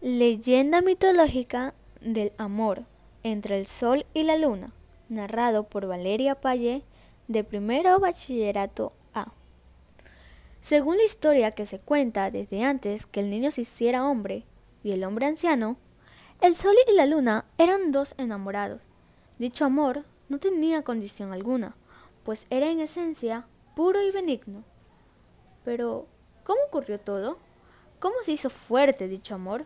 Leyenda mitológica del amor entre el sol y la luna, narrado por Valeria Palle de primero bachillerato A. Según la historia que se cuenta desde antes que el niño se hiciera hombre y el hombre anciano, el sol y la luna eran dos enamorados. Dicho amor no tenía condición alguna, pues era en esencia puro y benigno. Pero, ¿cómo ocurrió todo? ¿Cómo se hizo fuerte dicho amor?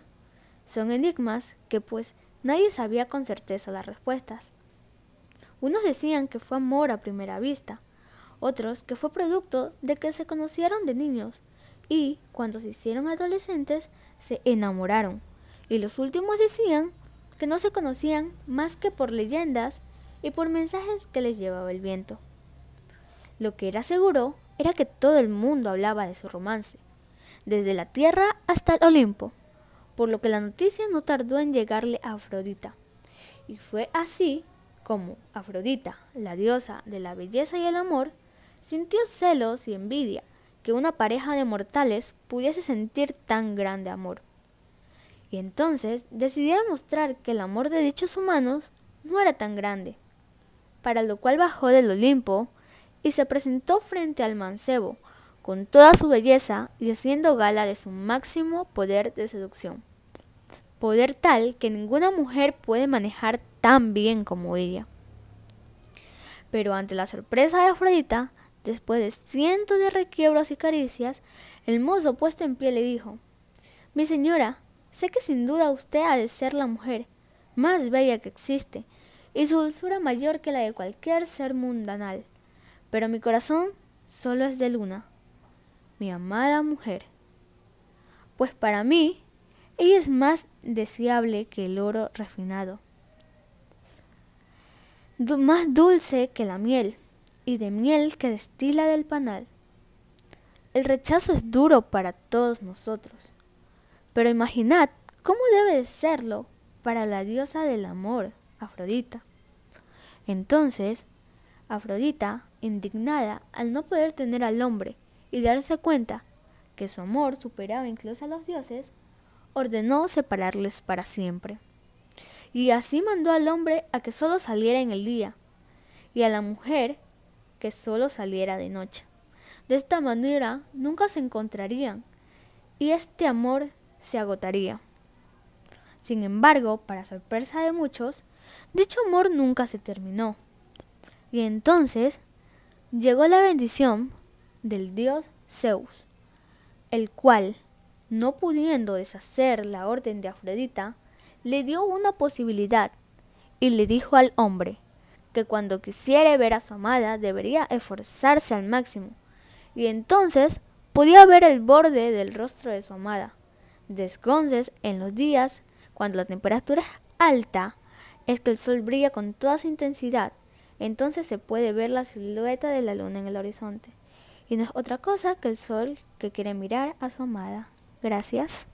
Son enigmas que pues nadie sabía con certeza las respuestas. Unos decían que fue amor a primera vista, otros que fue producto de que se conocieron de niños y, cuando se hicieron adolescentes, se enamoraron. Y los últimos decían que no se conocían más que por leyendas y por mensajes que les llevaba el viento. Lo que era seguro era que todo el mundo hablaba de su romance, desde la tierra hasta el Olimpo por lo que la noticia no tardó en llegarle a Afrodita. Y fue así como Afrodita, la diosa de la belleza y el amor, sintió celos y envidia que una pareja de mortales pudiese sentir tan grande amor. Y entonces decidió demostrar que el amor de dichos humanos no era tan grande, para lo cual bajó del Olimpo y se presentó frente al mancebo, con toda su belleza y haciendo gala de su máximo poder de seducción. Poder tal que ninguna mujer puede manejar tan bien como ella. Pero ante la sorpresa de Afrodita, después de cientos de requiebros y caricias, el mozo puesto en pie le dijo, Mi señora, sé que sin duda usted ha de ser la mujer más bella que existe, y su dulzura mayor que la de cualquier ser mundanal, pero mi corazón solo es de luna mi amada mujer, pues para mí ella es más deseable que el oro refinado, más dulce que la miel y de miel que destila del panal. El rechazo es duro para todos nosotros, pero imaginad cómo debe de serlo para la diosa del amor, Afrodita. Entonces, Afrodita, indignada al no poder tener al hombre y darse cuenta que su amor superaba incluso a los dioses, ordenó separarles para siempre. Y así mandó al hombre a que solo saliera en el día, y a la mujer que solo saliera de noche. De esta manera nunca se encontrarían, y este amor se agotaría. Sin embargo, para sorpresa de muchos, dicho amor nunca se terminó. Y entonces llegó la bendición del dios Zeus, el cual, no pudiendo deshacer la orden de Afrodita, le dio una posibilidad y le dijo al hombre que cuando quisiera ver a su amada debería esforzarse al máximo, y entonces podía ver el borde del rostro de su amada. Desconces, en los días cuando la temperatura es alta, es que el sol brilla con toda su intensidad, entonces se puede ver la silueta de la luna en el horizonte y no es otra cosa que el sol que quiere mirar a su amada. Gracias.